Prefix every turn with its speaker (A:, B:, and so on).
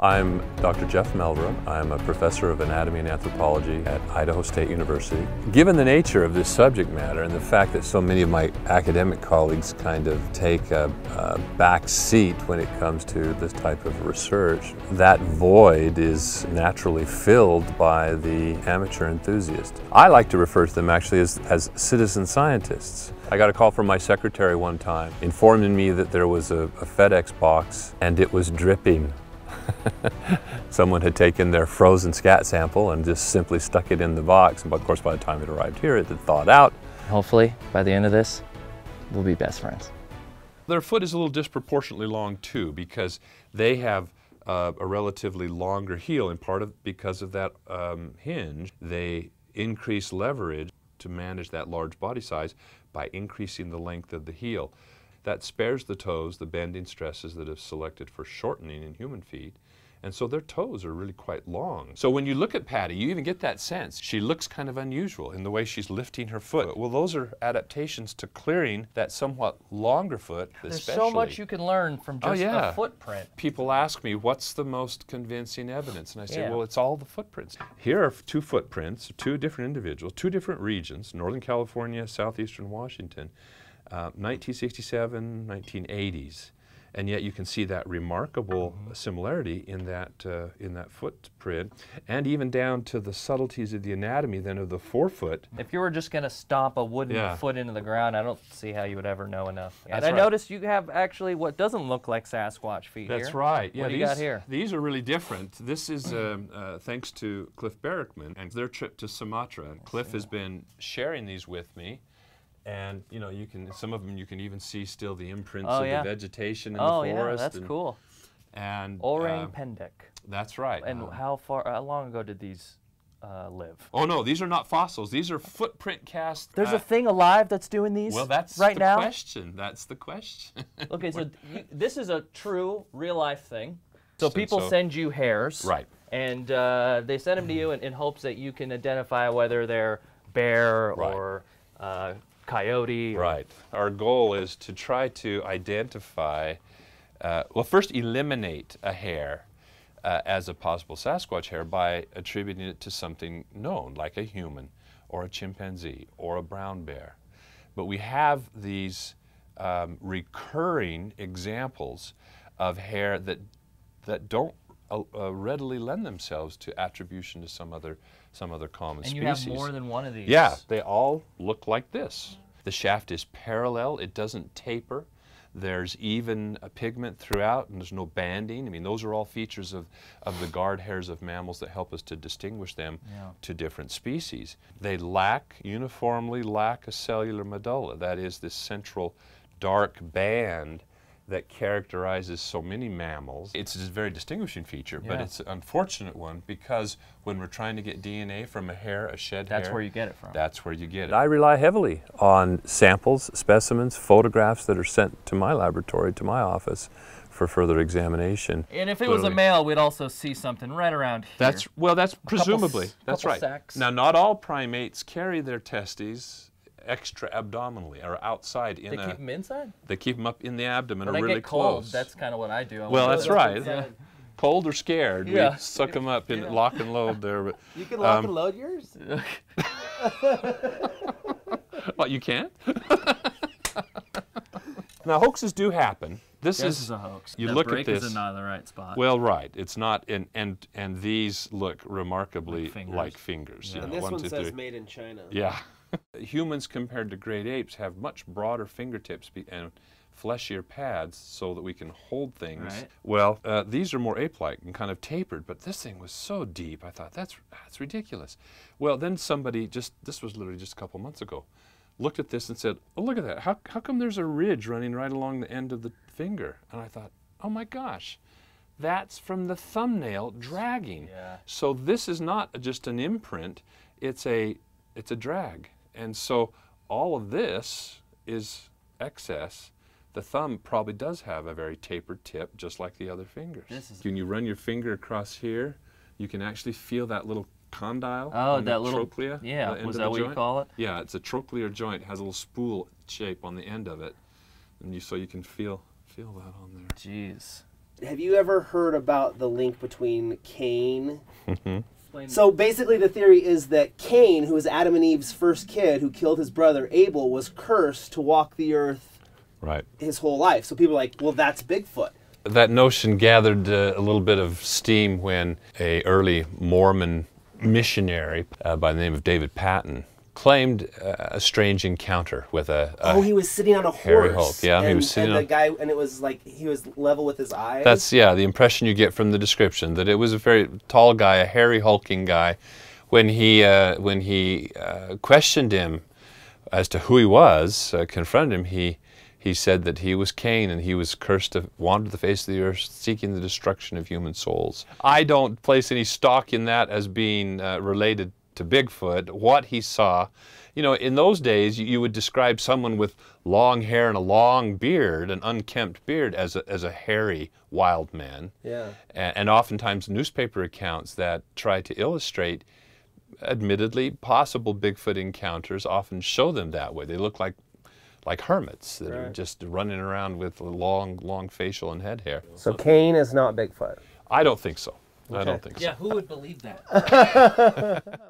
A: I'm Dr. Jeff Melvra. I'm a professor of anatomy and anthropology at Idaho State University. Given the nature of this subject matter and the fact that so many of my academic colleagues kind of take a, a back seat when it comes to this type of research, that void is naturally filled by the amateur enthusiast. I like to refer to them actually as, as citizen scientists. I got a call from my secretary one time informing me that there was a, a FedEx box and it was dripping Someone had taken their frozen scat sample and just simply stuck it in the box. And of course, by the time it arrived here, it had thawed out. Hopefully, by the end of this, we'll be best friends. Their foot is a little disproportionately long too because they have uh, a relatively longer heel and part of because of that um, hinge they increase leverage to manage that large body size by increasing the length of the heel. That spares the toes the bending stresses that have selected for shortening in human feet, and so their toes are really quite long. So when you look at Patty, you even get that sense. She looks kind of unusual in the way she's lifting her foot. Well, those are adaptations to clearing that somewhat longer foot, There's especially. so much you can learn from oh, just oh, yeah. a footprint. People ask me, what's the most convincing evidence? And I say, yeah. well, it's all the footprints. Here are two footprints, two different individuals, two different regions, Northern California, Southeastern Washington. 1967, uh, 1980s. And yet you can see that remarkable mm-hmm. similarity in that, uh, in that footprint and even down to the subtleties of the anatomy then of the forefoot. If you were just going to stomp a wooden yeah. foot into the ground, I don't see how you would ever know enough. And That's I right. noticed you have actually what doesn't look like Sasquatch feet That's here. right. Yeah, what these, you got here? These are really different. This is um, uh, thanks to Cliff Berrickman and their trip to Sumatra. Cliff has been sharing these with me and you know you can some of them you can even see still the imprints oh, of yeah. the vegetation in oh, the forest. Oh yeah, that's and, cool. And Orang uh, pendek. That's right. And um, how far? How long ago did these uh, live? Oh no, these are not fossils. These are footprint casts. There's uh, a thing alive that's doing these. Well, that's right the now? question. That's the question. okay, so this is a true real life thing. So people so, send you hairs. Right. And uh, they send them to you in, in, hopes that you can identify whether they're bear right. or uh, coyote. Right. Our goal is to try to identify, uh, well, first eliminate a hair uh, as a possible Sasquatch hair by attributing it to something known, like a human or a chimpanzee or a brown bear. But we have these um, recurring examples of hair that, that don't uh, readily lend themselves to attribution to some other some other common and species. And you have more than one of these. Yeah, they all look like this. The shaft is parallel, it doesn't taper. There's even a pigment throughout and there's no banding. I mean, those are all features of, of the guard hairs of mammals that help us to distinguish them yeah. to different species. They lack, uniformly lack a cellular medulla, that is this central dark band that characterizes so many mammals. It's a very distinguishing feature, yeah. but it's an unfortunate one because when we're trying to get DNA from a hair, a shed that's hair, where you get it from. That's where you get it. I rely heavily on samples, specimens, photographs that are sent to my laboratory, to my office for further examination. And if it Literally. was a male, we'd also see something right around here. That's well, that's presumably couple, that's couple right. Now, not all primates carry their testes extra abdominally or outside in. They a, keep them inside. They keep them up in the abdomen when or I really get cold, close. That's kind of what I do. I well, that's right. Cold or scared, yeah. we suck them up and yeah. lock and load there. But, you can lock um, and load yours. well, you can't. now hoaxes do happen. This, this is, is, a hoax. You that look at this. Is not in the right spot. Well, right. It's not. And and and these look remarkably like fingers. Like fingers yeah. you know, and this one, one two, says three. made in China. Yeah humans compared to great apes have much broader fingertips and fleshier pads so that we can hold things. Right. Well, uh, these are more ape-like and kind of tapered, but this thing was so deep. I thought that's that's ridiculous. Well, then somebody just this was literally just a couple months ago, looked at this and said, "Oh, look at that! How how come there's a ridge running right along the end of the finger?" And I thought, "Oh my gosh." That's from the thumbnail dragging. Yeah. So this is not just an imprint, it's a it's a drag. And so all of this is excess. The thumb probably does have a very tapered tip, just like the other fingers. Can you run your finger across here? You can actually feel that little condyle. Oh, that little trochlea. Uh, yeah, was that what joint. you call it? Yeah, it's a trochlear joint. It has a little spool shape on the end of it, and you so you can feel feel that on there. Jeez. Have you ever heard about the link between cane mm-hmm explain. So basically, the theory is that Cain, who was Adam and Eve's first kid, who killed his brother Abel, was cursed to walk the earth, right, his whole life. So people are like, well, that's Bigfoot. That notion gathered uh, a little bit of steam when a early Mormon missionary uh, by the name of David Patton claimed uh, a strange encounter with a, a oh he was sitting on a Harry horse Hulk. yeah and, he was sitting and on the guy and it was like he was level with his eyes that's yeah the impression you get from the description that it was a very tall guy a hairy hulking guy when he uh, when he uh, questioned him as to who he was uh, confronted him he he said that he was Cain and he was cursed to wander the face of the earth seeking the destruction of human souls. I don't place any stock in that as being uh, related to Bigfoot, what he saw. You know, in those days, you, you would describe someone with long hair and a long beard, an unkempt beard, as a, as a hairy wild man. Yeah. And, and oftentimes, newspaper accounts that try to illustrate admittedly possible Bigfoot encounters often show them that way. They look like like hermits that right. are just running around with long, long facial and head hair. So Kane is not Bigfoot. I don't think so. Okay. I don't think yeah, so. Yeah, who would believe that?